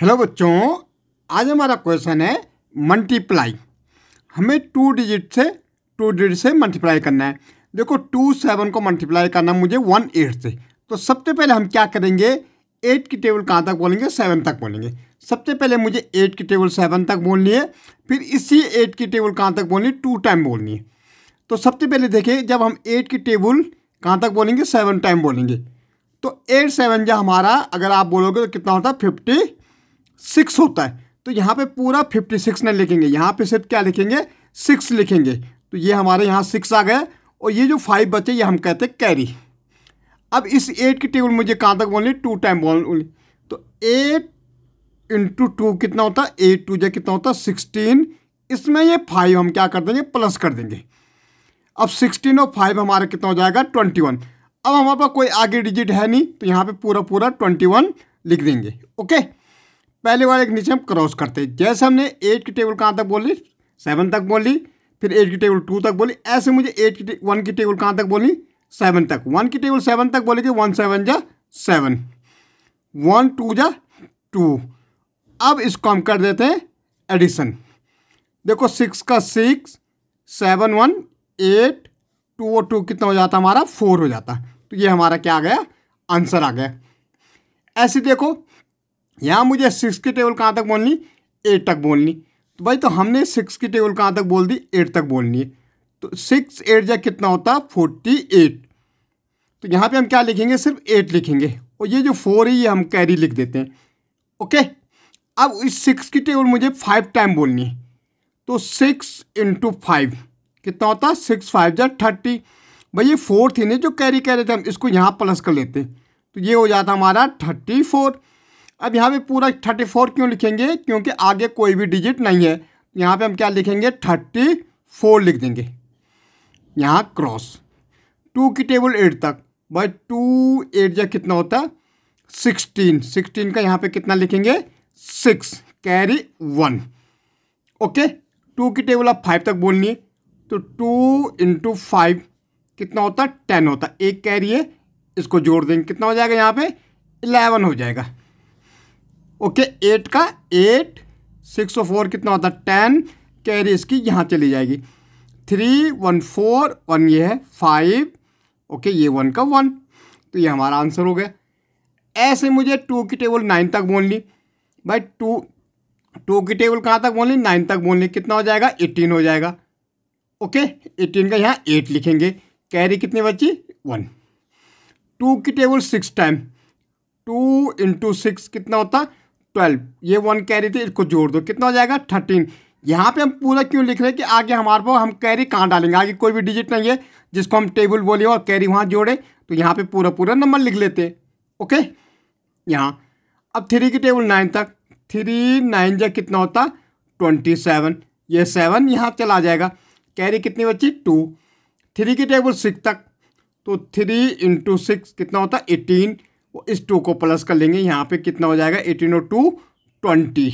hello बच्चों आज हमारा क्वेश्चन है मल्टीप्लाई हमें टू डिजिट से टू डिजिट से मल्टीप्लाई करना है देखो टू सेवन को मल्टीप्लाई करना मुझे वन एट से तो सबसे पहले हम क्या करेंगे एट की टेबल कहाँ तक बोलेंगे सेवन तक बोलेंगे सबसे पहले मुझे एट की टेबल सेवन तक बोलनी है फिर इसी एट की टेबल कहाँ तक बोलनी है टू टाइम बोलनी है तो सबसे पहले देखें जब हम एट की टेबल कहाँ तक बोलेंगे सेवन टाइम बोलेंगे तो एट सेवन जो हमारा अगर आप बोलोगे तो कितना होता है फिफ्टी सिक्स होता है तो यहाँ पे पूरा फिफ्टी सिक्स नहीं लिखेंगे यहाँ पे सिर्फ क्या लिखेंगे सिक्स लिखेंगे तो ये हमारे यहाँ सिक्स आ गए और ये जो फाइव बचे ये हम कहते हैं कैरी अब इस एट की टेबल मुझे कहाँ तक बोलनी टू टाइम बोलनी तो एट इंटू टू कितना होता है एट टू जो कितना होता है सिक्सटीन इसमें ये फाइव हम क्या कर देंगे प्लस कर देंगे अब सिक्सटीन और फाइव हमारा कितना हो जाएगा ट्वेंटी वन अब हमारे पास कोई आगे डिजिट है नहीं तो यहाँ पे पूरा पूरा ट्वेंटी वन लिख देंगे ओके पहले वाले के नीचे हम क्रॉस करते जैसे हमने एट की टेबल कहाँ तक बोली सेवन तक बोली फिर एट की टेबल टू तक बोली ऐसे मुझे एट की वन की टेबल कहाँ तक बोली सेवन तक वन की टेबल सेवन तक कि वन सेवन जा सेवन वन टू जा टू अब इसको हम कर देते हैं एडिशन देखो सिक्स का six seven one eight two और टू कितना हो जाता हमारा फोर हो जाता तो ये हमारा क्या आ गया आंसर आ गया ऐसे देखो यहाँ मुझे सिक्स की टेबल कहाँ तक बोलनी एट तक बोलनी तो भाई तो हमने सिक्स की टेबल कहाँ तक बोल दी एट तक बोलनी है तो सिक्स एट जा कितना होता फोर्टी एट तो यहाँ पे हम क्या लिखेंगे सिर्फ एट लिखेंगे और ये जो फोर है ये हम कैरी लिख देते हैं ओके अब इस सिक्स की टेबल मुझे फाइव टाइम बोलनी है तो सिक्स इंटू फाइव कितना होता है सिक्स फाइव जै थर्टी भाई ये फोर थी ना जो कैरी कह रहे थे हम इसको यहाँ प्लस कर लेते तो ये हो जाता हमारा थर्टी फोर अब यहाँ पे पूरा थर्टी फोर क्यों लिखेंगे क्योंकि आगे कोई भी डिजिट नहीं है यहाँ पे हम क्या लिखेंगे थर्टी फोर लिख देंगे यहाँ क्रॉस टू की टेबल एट तक भाई टू एट या कितना होता है सिक्सटीन सिक्सटीन का यहाँ पे कितना लिखेंगे six carry one okay two की टेबल आप फाइव तक बोलनी है तो टू इंटू फाइव कितना होता है टेन होता है एक कैरी है इसको जोड़ देंगे कितना हो जाएगा यहाँ पे इलेवन हो जाएगा ओके एट का एट सिक्स और फोर कितना होता है टेन कैरी इसकी यहाँ चली जाएगी थ्री वन फोर वन ये है फाइव ओके ये वन का वन तो ये हमारा आंसर हो गया ऐसे मुझे टू की टेबल नाइन तक बोल ली भाई टू टू की टेबल कहाँ तक बोल ली नाइन तक बोल ली कितना हो जाएगा एटीन हो जाएगा ओके एटीन का यहाँ एट लिखेंगे कैरी कितनी बची वन टू की table six time two into six कितना होता ट्वेल्व ये वन कैरी थी इसको जोड़ दो कितना हो जाएगा थर्टीन यहाँ पे हम पूरा क्यों लिख रहे हैं कि आगे हमारे पास हम कैरी कहाँ डालेंगे आगे कोई भी डिजिट नहीं है जिसको हम टेबल बोले और कैरी वहाँ जोड़े तो यहाँ पे पूरा पूरा नंबर लिख लेते ओके यहाँ अब थ्री की टेबल नाइन तक थ्री नाइन जा कितना होता ट्वेंटी सेवन ये सेवन यहाँ चला जाएगा कैरी कितनी बची टू थ्री की टेबल सिक्स तक तो थ्री इंटू सिक्स कितना होता एटीन इस टू को प्लस कर लेंगे यहाँ पे कितना हो जाएगा eighteen O two twenty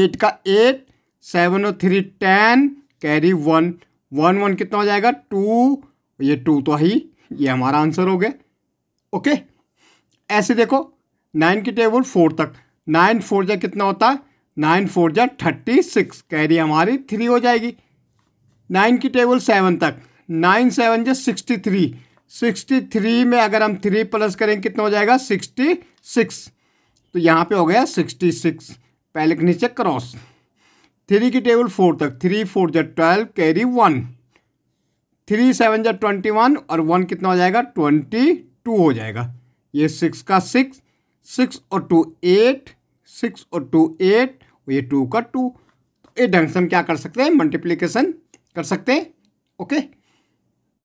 eight का eight seven O three ten carry one one one कितना हो जाएगा टू ये टू तो ही ये हमारा आंसर हो गया ओके ऐसे देखो नाइन की टेबल फोर तक नाइन फोर जा कितना होता है नाइन फोर जा थर्टी सिक्स कैरी हमारी थ्री हो जाएगी नाइन की टेबल सेवन तक नाइन सेवन जा सिक्सटी थ्री सिक्सटी थ्री में अगर हम थ्री प्लस करेंगे कितना हो जाएगा सिक्सटी सिक्स तो यहाँ पे हो गया सिक्सटी सिक्स पहले के नीचे क्रॉस थ्री की टेबल फोर तक थ्री फोर जै twelve carry one three seven जै ट्वेंटी वन और वन कितना हो जाएगा ट्वेंटी टू हो जाएगा ये सिक्स का सिक्स सिक्स और टू एट सिक्स और टू एट और ये टू का टू तो ये ढंग से हम क्या कर सकते हैं मल्टीप्लीकेशन कर सकते हैं ओके